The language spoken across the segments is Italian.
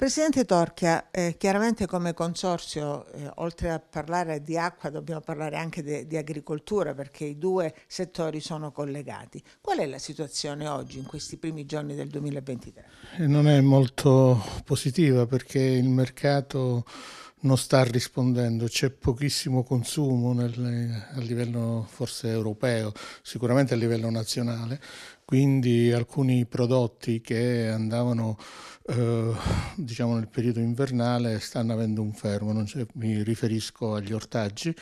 Presidente Torchia, eh, chiaramente come consorzio, eh, oltre a parlare di acqua, dobbiamo parlare anche de, di agricoltura perché i due settori sono collegati. Qual è la situazione oggi, in questi primi giorni del 2023? Eh, non è molto positiva perché il mercato non sta rispondendo, c'è pochissimo consumo nel, a livello forse europeo, sicuramente a livello nazionale, quindi alcuni prodotti che andavano eh, diciamo nel periodo invernale stanno avendo un fermo, mi riferisco agli ortaggi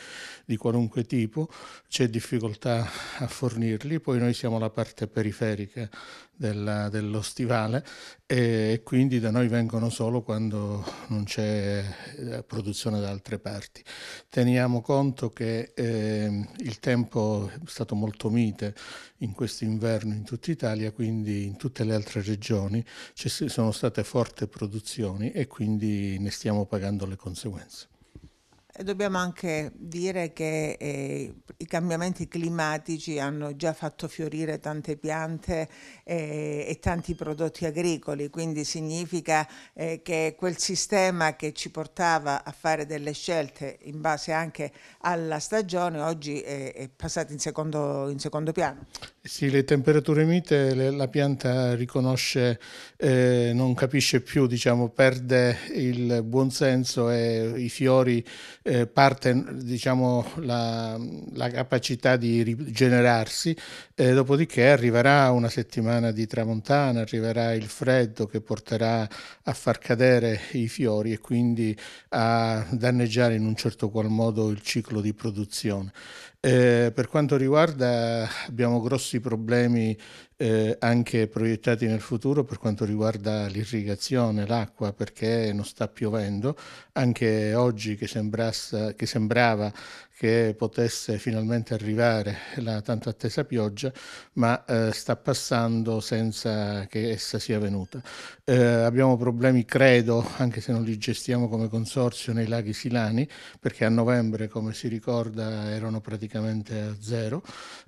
di qualunque tipo, c'è difficoltà a fornirli, poi noi siamo la parte periferica della, dello stivale e quindi da noi vengono solo quando non c'è eh, produzione da altre parti. Teniamo conto che eh, il tempo è stato molto mite in questo inverno in tutti tutta Italia, quindi in tutte le altre regioni ci sono state forti produzioni e quindi ne stiamo pagando le conseguenze. E dobbiamo anche dire che eh, i cambiamenti climatici hanno già fatto fiorire tante piante eh, e tanti prodotti agricoli, quindi significa eh, che quel sistema che ci portava a fare delle scelte in base anche alla stagione oggi è, eh, è passato in secondo, in secondo piano. Sì, le temperature mite le, la pianta riconosce, eh, non capisce più, diciamo, perde il buon senso e i fiori eh, parte, diciamo, la, la, capacità di rigenerarsi. Eh, dopodiché arriverà una settimana di tramontana, arriverà il freddo che porterà a far cadere i fiori e quindi a danneggiare in un certo qual modo il ciclo di produzione. Eh, per quanto riguarda abbiamo grossi problemi eh, anche proiettati nel futuro per quanto riguarda l'irrigazione, l'acqua, perché non sta piovendo. Anche oggi che, che sembrava che potesse finalmente arrivare la tanto attesa pioggia, ma eh, sta passando senza che essa sia venuta. Eh, abbiamo problemi, credo, anche se non li gestiamo come consorzio nei laghi silani, perché a novembre, come si ricorda, erano praticamente a zero.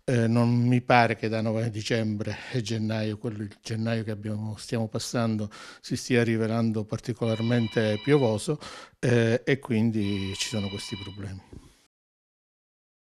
Eh, non mi pare che da dicembre gennaio, quello il gennaio che abbiamo, stiamo passando, si stia rivelando particolarmente piovoso eh, e quindi ci sono questi problemi.